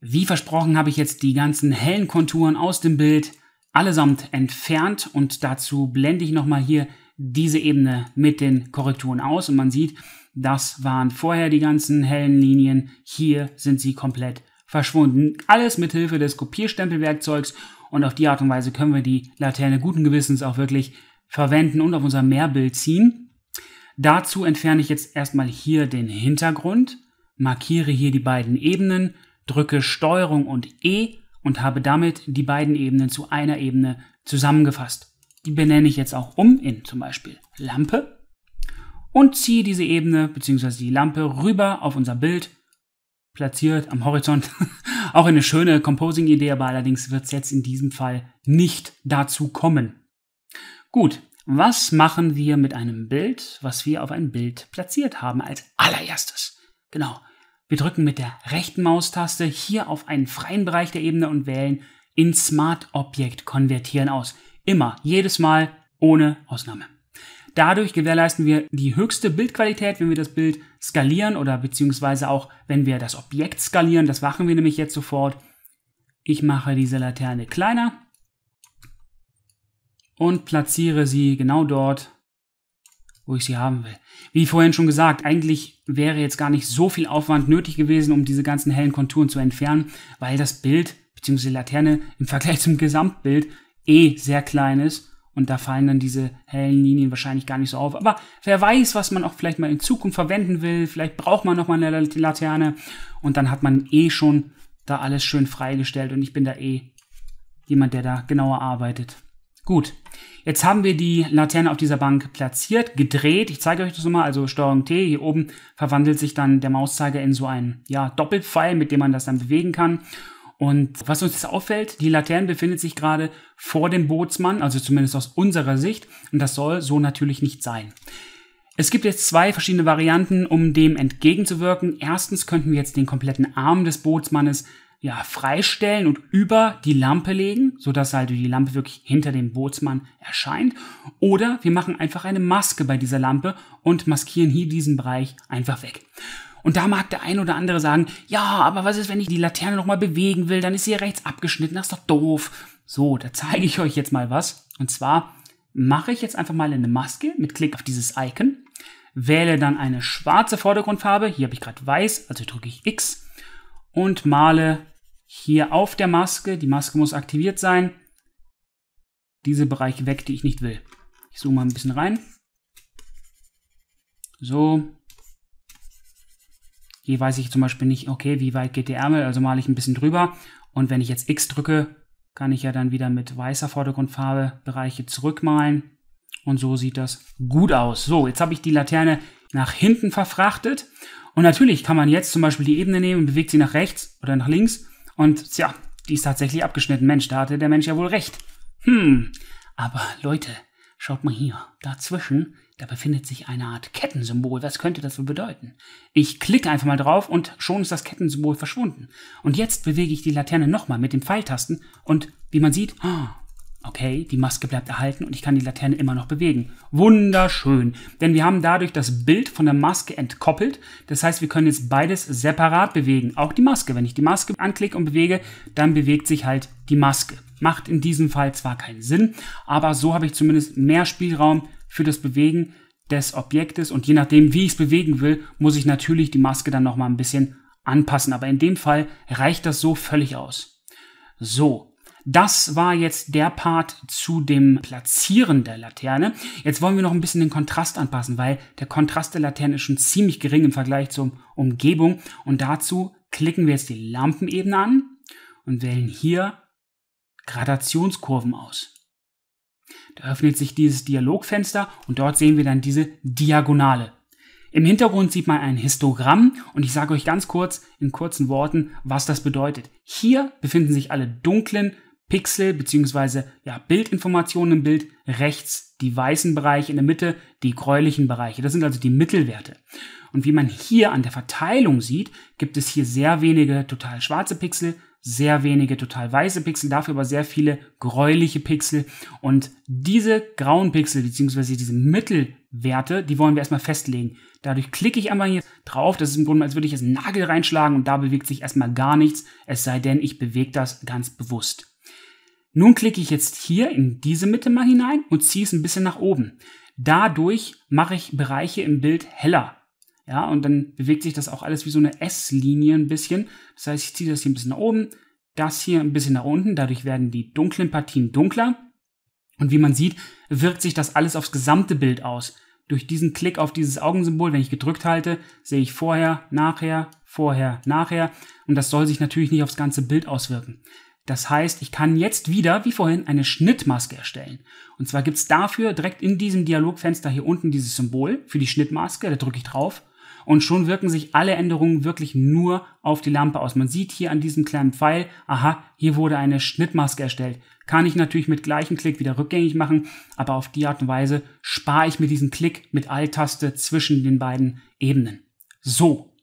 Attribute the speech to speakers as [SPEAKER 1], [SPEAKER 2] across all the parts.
[SPEAKER 1] Wie versprochen habe ich jetzt die ganzen hellen Konturen aus dem Bild allesamt entfernt und dazu blende ich nochmal hier diese Ebene mit den Korrekturen aus und man sieht, das waren vorher die ganzen hellen Linien, hier sind sie komplett verschwunden. Alles mit Hilfe des Kopierstempelwerkzeugs und auf die Art und Weise können wir die Laterne guten Gewissens auch wirklich verwenden und auf unser Mehrbild ziehen. Dazu entferne ich jetzt erstmal hier den Hintergrund, markiere hier die beiden Ebenen, drücke Steuerung und E und habe damit die beiden Ebenen zu einer Ebene zusammengefasst. Die benenne ich jetzt auch um in zum Beispiel Lampe und ziehe diese Ebene bzw. die Lampe rüber auf unser Bild, platziert am Horizont. auch eine schöne Composing-Idee, aber allerdings wird es jetzt in diesem Fall nicht dazu kommen. Gut, was machen wir mit einem Bild, was wir auf ein Bild platziert haben als allererstes? Genau, wir drücken mit der rechten Maustaste hier auf einen freien Bereich der Ebene und wählen in Smart Objekt konvertieren aus. Immer, jedes Mal, ohne Ausnahme. Dadurch gewährleisten wir die höchste Bildqualität, wenn wir das Bild skalieren oder beziehungsweise auch, wenn wir das Objekt skalieren. Das machen wir nämlich jetzt sofort. Ich mache diese Laterne kleiner und platziere sie genau dort, wo ich sie haben will. Wie vorhin schon gesagt, eigentlich wäre jetzt gar nicht so viel Aufwand nötig gewesen, um diese ganzen hellen Konturen zu entfernen, weil das Bild bzw. Laterne im Vergleich zum Gesamtbild eh sehr klein ist und da fallen dann diese hellen Linien wahrscheinlich gar nicht so auf. Aber wer weiß, was man auch vielleicht mal in Zukunft verwenden will, vielleicht braucht man nochmal eine Laterne und dann hat man eh schon da alles schön freigestellt und ich bin da eh jemand, der da genauer arbeitet. Gut. Jetzt haben wir die Laterne auf dieser Bank platziert, gedreht. Ich zeige euch das nochmal, also Steuerung T. Hier oben verwandelt sich dann der Mauszeiger in so einen ja, Doppelpfeil, mit dem man das dann bewegen kann. Und was uns jetzt auffällt, die Laterne befindet sich gerade vor dem Bootsmann, also zumindest aus unserer Sicht. Und das soll so natürlich nicht sein. Es gibt jetzt zwei verschiedene Varianten, um dem entgegenzuwirken. Erstens könnten wir jetzt den kompletten Arm des Bootsmannes ja, freistellen und über die Lampe legen, sodass halt die Lampe wirklich hinter dem Bootsmann erscheint. Oder wir machen einfach eine Maske bei dieser Lampe und maskieren hier diesen Bereich einfach weg. Und da mag der ein oder andere sagen, ja, aber was ist, wenn ich die Laterne nochmal bewegen will, dann ist sie rechts abgeschnitten, das ist doch doof. So, da zeige ich euch jetzt mal was. Und zwar mache ich jetzt einfach mal eine Maske mit Klick auf dieses Icon, wähle dann eine schwarze Vordergrundfarbe, hier habe ich gerade weiß, also drücke ich X und male hier auf der Maske. Die Maske muss aktiviert sein. Diese Bereiche weg, die ich nicht will. Ich zoome mal ein bisschen rein. So. Hier weiß ich zum Beispiel nicht, okay, wie weit geht der Ärmel, also male ich ein bisschen drüber. Und wenn ich jetzt X drücke, kann ich ja dann wieder mit weißer Vordergrundfarbe Bereiche zurückmalen. Und so sieht das gut aus. So, jetzt habe ich die Laterne nach hinten verfrachtet. Und natürlich kann man jetzt zum Beispiel die Ebene nehmen und bewegt sie nach rechts oder nach links und tja, die ist tatsächlich abgeschnitten. Mensch, da hatte der Mensch ja wohl recht. Hm, aber Leute, schaut mal hier. Dazwischen, da befindet sich eine Art Kettensymbol. Was könnte das wohl bedeuten? Ich klicke einfach mal drauf und schon ist das Kettensymbol verschwunden. Und jetzt bewege ich die Laterne nochmal mit den Pfeiltasten und wie man sieht, oh, Okay, die Maske bleibt erhalten und ich kann die Laterne immer noch bewegen. Wunderschön, denn wir haben dadurch das Bild von der Maske entkoppelt. Das heißt, wir können jetzt beides separat bewegen. Auch die Maske. Wenn ich die Maske anklicke und bewege, dann bewegt sich halt die Maske. Macht in diesem Fall zwar keinen Sinn, aber so habe ich zumindest mehr Spielraum für das Bewegen des Objektes und je nachdem, wie ich es bewegen will, muss ich natürlich die Maske dann nochmal ein bisschen anpassen. Aber in dem Fall reicht das so völlig aus. So, das war jetzt der Part zu dem Platzieren der Laterne. Jetzt wollen wir noch ein bisschen den Kontrast anpassen, weil der Kontrast der Laterne ist schon ziemlich gering im Vergleich zur Umgebung. Und dazu klicken wir jetzt die Lampenebene an und wählen hier Gradationskurven aus. Da öffnet sich dieses Dialogfenster und dort sehen wir dann diese Diagonale. Im Hintergrund sieht man ein Histogramm und ich sage euch ganz kurz in kurzen Worten, was das bedeutet. Hier befinden sich alle dunklen Pixel bzw. ja, Bildinformationen im Bild, rechts die weißen Bereiche, in der Mitte die gräulichen Bereiche. Das sind also die Mittelwerte. Und wie man hier an der Verteilung sieht, gibt es hier sehr wenige total schwarze Pixel, sehr wenige total weiße Pixel, dafür aber sehr viele gräuliche Pixel. Und diese grauen Pixel bzw. diese Mittelwerte, die wollen wir erstmal festlegen. Dadurch klicke ich einmal hier drauf. Das ist im Grunde, als würde ich jetzt einen Nagel reinschlagen und da bewegt sich erstmal gar nichts, es sei denn, ich bewege das ganz bewusst. Nun klicke ich jetzt hier in diese Mitte mal hinein und ziehe es ein bisschen nach oben. Dadurch mache ich Bereiche im Bild heller. Ja, und dann bewegt sich das auch alles wie so eine S-Linie ein bisschen. Das heißt, ich ziehe das hier ein bisschen nach oben, das hier ein bisschen nach unten. Dadurch werden die dunklen Partien dunkler. Und wie man sieht, wirkt sich das alles aufs gesamte Bild aus. Durch diesen Klick auf dieses Augensymbol, wenn ich gedrückt halte, sehe ich vorher, nachher, vorher, nachher. Und das soll sich natürlich nicht aufs ganze Bild auswirken. Das heißt, ich kann jetzt wieder, wie vorhin, eine Schnittmaske erstellen. Und zwar gibt's dafür direkt in diesem Dialogfenster hier unten dieses Symbol für die Schnittmaske, da drücke ich drauf und schon wirken sich alle Änderungen wirklich nur auf die Lampe aus. Man sieht hier an diesem kleinen Pfeil, aha, hier wurde eine Schnittmaske erstellt. Kann ich natürlich mit gleichem Klick wieder rückgängig machen, aber auf die Art und Weise spare ich mir diesen Klick mit Alt-Taste zwischen den beiden Ebenen. So,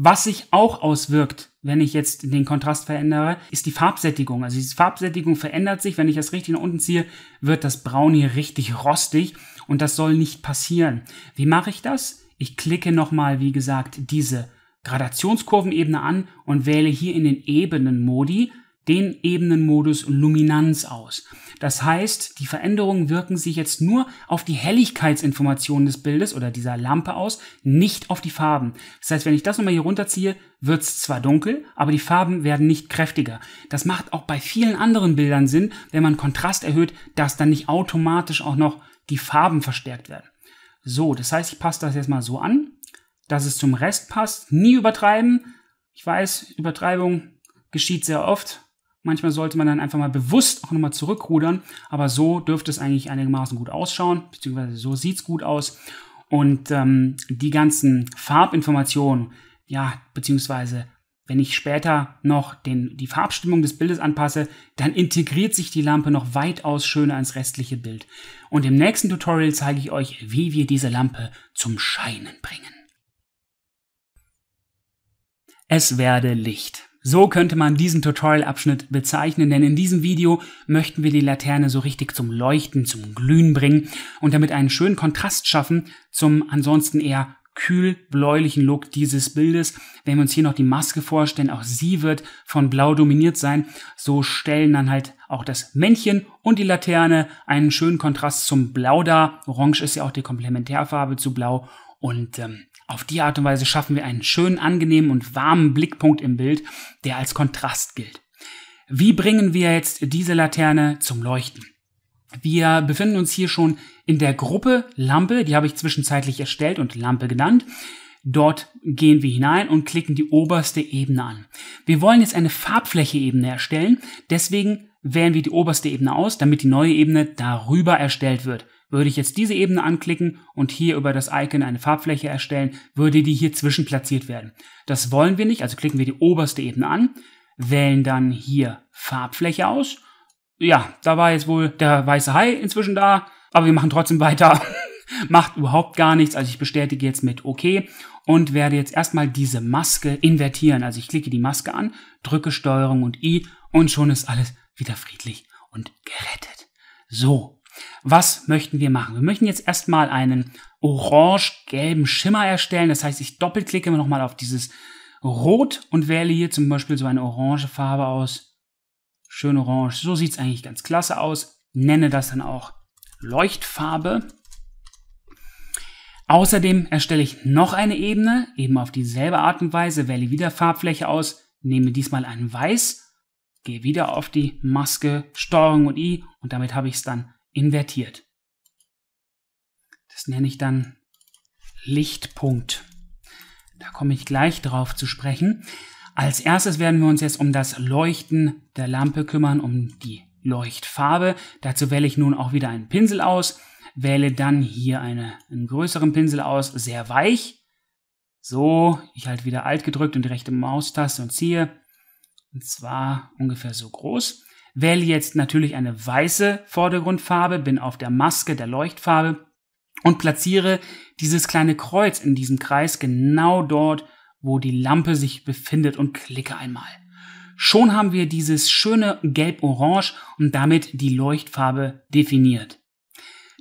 [SPEAKER 1] was sich auch auswirkt, wenn ich jetzt den Kontrast verändere, ist die Farbsättigung. Also diese Farbsättigung verändert sich. Wenn ich das richtig nach unten ziehe, wird das Braun hier richtig rostig und das soll nicht passieren. Wie mache ich das? Ich klicke nochmal, wie gesagt, diese Gradationskurvenebene an und wähle hier in den Ebenenmodi den Ebenenmodus Luminanz aus. Das heißt, die Veränderungen wirken sich jetzt nur auf die Helligkeitsinformation des Bildes oder dieser Lampe aus, nicht auf die Farben. Das heißt, wenn ich das nochmal hier runterziehe, wird es zwar dunkel, aber die Farben werden nicht kräftiger. Das macht auch bei vielen anderen Bildern Sinn, wenn man Kontrast erhöht, dass dann nicht automatisch auch noch die Farben verstärkt werden. So, das heißt, ich passe das jetzt mal so an, dass es zum Rest passt. Nie übertreiben. Ich weiß, Übertreibung geschieht sehr oft. Manchmal sollte man dann einfach mal bewusst auch nochmal zurückrudern, aber so dürfte es eigentlich einigermaßen gut ausschauen, beziehungsweise so sieht es gut aus. Und ähm, die ganzen Farbinformationen, ja, beziehungsweise wenn ich später noch den, die Farbstimmung des Bildes anpasse, dann integriert sich die Lampe noch weitaus schöner ins restliche Bild. Und im nächsten Tutorial zeige ich euch, wie wir diese Lampe zum Scheinen bringen. Es werde Licht. So könnte man diesen Tutorial-Abschnitt bezeichnen, denn in diesem Video möchten wir die Laterne so richtig zum Leuchten, zum Glühen bringen und damit einen schönen Kontrast schaffen zum ansonsten eher kühl-bläulichen Look dieses Bildes. Wenn wir uns hier noch die Maske vorstellen, auch sie wird von Blau dominiert sein. So stellen dann halt auch das Männchen und die Laterne einen schönen Kontrast zum Blau dar. Orange ist ja auch die Komplementärfarbe zu Blau und ähm, auf die Art und Weise schaffen wir einen schönen, angenehmen und warmen Blickpunkt im Bild, der als Kontrast gilt. Wie bringen wir jetzt diese Laterne zum Leuchten? Wir befinden uns hier schon in der Gruppe Lampe, die habe ich zwischenzeitlich erstellt und Lampe genannt. Dort gehen wir hinein und klicken die oberste Ebene an. Wir wollen jetzt eine Farbfläche-Ebene erstellen, deswegen wählen wir die oberste Ebene aus, damit die neue Ebene darüber erstellt wird. Würde ich jetzt diese Ebene anklicken und hier über das Icon eine Farbfläche erstellen, würde die hier zwischen platziert werden. Das wollen wir nicht, also klicken wir die oberste Ebene an, wählen dann hier Farbfläche aus. Ja, da war jetzt wohl der weiße Hai inzwischen da, aber wir machen trotzdem weiter. Macht überhaupt gar nichts, also ich bestätige jetzt mit OK und werde jetzt erstmal diese Maske invertieren. Also ich klicke die Maske an, drücke Steuerung und I und schon ist alles wieder friedlich und gerettet. So, was möchten wir machen? Wir möchten jetzt erstmal einen orange-gelben Schimmer erstellen. Das heißt, ich doppelklicke nochmal auf dieses Rot und wähle hier zum Beispiel so eine orange Farbe aus. Schön orange. So sieht es eigentlich ganz klasse aus. Nenne das dann auch Leuchtfarbe. Außerdem erstelle ich noch eine Ebene, eben auf dieselbe Art und Weise, wähle wieder Farbfläche aus, nehme diesmal ein Weiß, gehe wieder auf die Maske, Steuerung und I und damit habe ich es dann invertiert. Das nenne ich dann Lichtpunkt. Da komme ich gleich drauf zu sprechen. Als erstes werden wir uns jetzt um das Leuchten der Lampe kümmern, um die Leuchtfarbe. Dazu wähle ich nun auch wieder einen Pinsel aus, wähle dann hier eine, einen größeren Pinsel aus, sehr weich. So, ich halte wieder Alt gedrückt und die rechte Maustaste und ziehe. Und zwar ungefähr so groß. Wähle jetzt natürlich eine weiße Vordergrundfarbe, bin auf der Maske der Leuchtfarbe und platziere dieses kleine Kreuz in diesem Kreis genau dort, wo die Lampe sich befindet und klicke einmal. Schon haben wir dieses schöne Gelb-Orange und damit die Leuchtfarbe definiert.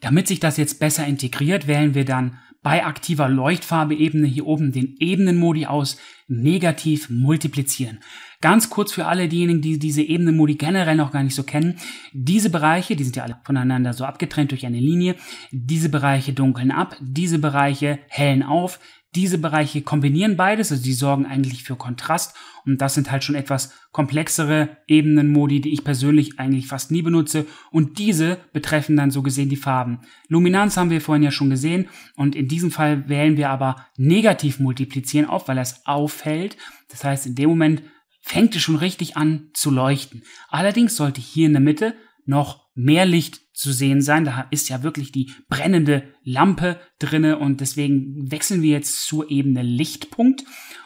[SPEAKER 1] Damit sich das jetzt besser integriert, wählen wir dann bei aktiver Leuchtfarbe-Ebene hier oben den Ebenenmodi aus Negativ multiplizieren. Ganz kurz für alle diejenigen, die diese Ebenenmodi generell noch gar nicht so kennen. Diese Bereiche, die sind ja alle voneinander so abgetrennt durch eine Linie, diese Bereiche dunkeln ab, diese Bereiche hellen auf, diese Bereiche kombinieren beides, also die sorgen eigentlich für Kontrast und das sind halt schon etwas komplexere Ebenenmodi, die ich persönlich eigentlich fast nie benutze und diese betreffen dann so gesehen die Farben. Luminanz haben wir vorhin ja schon gesehen und in diesem Fall wählen wir aber negativ multiplizieren auf, weil das auffällt. Das heißt, in dem Moment, fängt es schon richtig an zu leuchten. Allerdings sollte hier in der Mitte noch mehr Licht zu sehen sein. Da ist ja wirklich die brennende Lampe drinne und deswegen wechseln wir jetzt zur Ebene Lichtpunkt.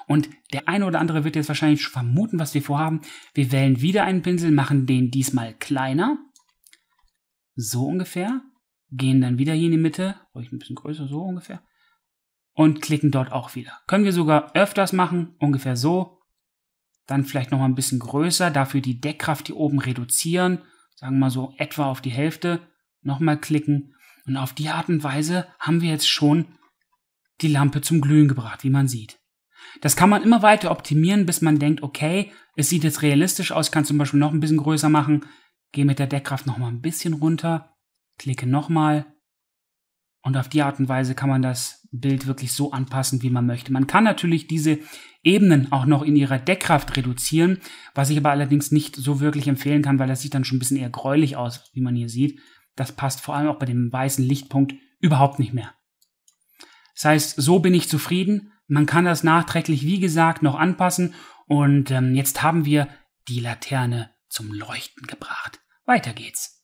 [SPEAKER 1] Und der eine oder andere wird jetzt wahrscheinlich schon vermuten, was wir vorhaben. Wir wählen wieder einen Pinsel, machen den diesmal kleiner. So ungefähr. Gehen dann wieder hier in die Mitte. Ruhig oh, ein bisschen größer, so ungefähr. Und klicken dort auch wieder. Können wir sogar öfters machen, ungefähr so dann vielleicht noch mal ein bisschen größer, dafür die Deckkraft hier oben reduzieren, sagen wir mal so etwa auf die Hälfte, nochmal klicken und auf die Art und Weise haben wir jetzt schon die Lampe zum Glühen gebracht, wie man sieht. Das kann man immer weiter optimieren, bis man denkt, okay, es sieht jetzt realistisch aus, kann zum Beispiel noch ein bisschen größer machen, gehe mit der Deckkraft nochmal ein bisschen runter, klicke nochmal und auf die Art und Weise kann man das Bild wirklich so anpassen, wie man möchte. Man kann natürlich diese Ebenen auch noch in ihrer Deckkraft reduzieren, was ich aber allerdings nicht so wirklich empfehlen kann, weil das sieht dann schon ein bisschen eher gräulich aus, wie man hier sieht. Das passt vor allem auch bei dem weißen Lichtpunkt überhaupt nicht mehr. Das heißt, so bin ich zufrieden. Man kann das nachträglich, wie gesagt, noch anpassen. Und ähm, jetzt haben wir die Laterne zum Leuchten gebracht. Weiter geht's.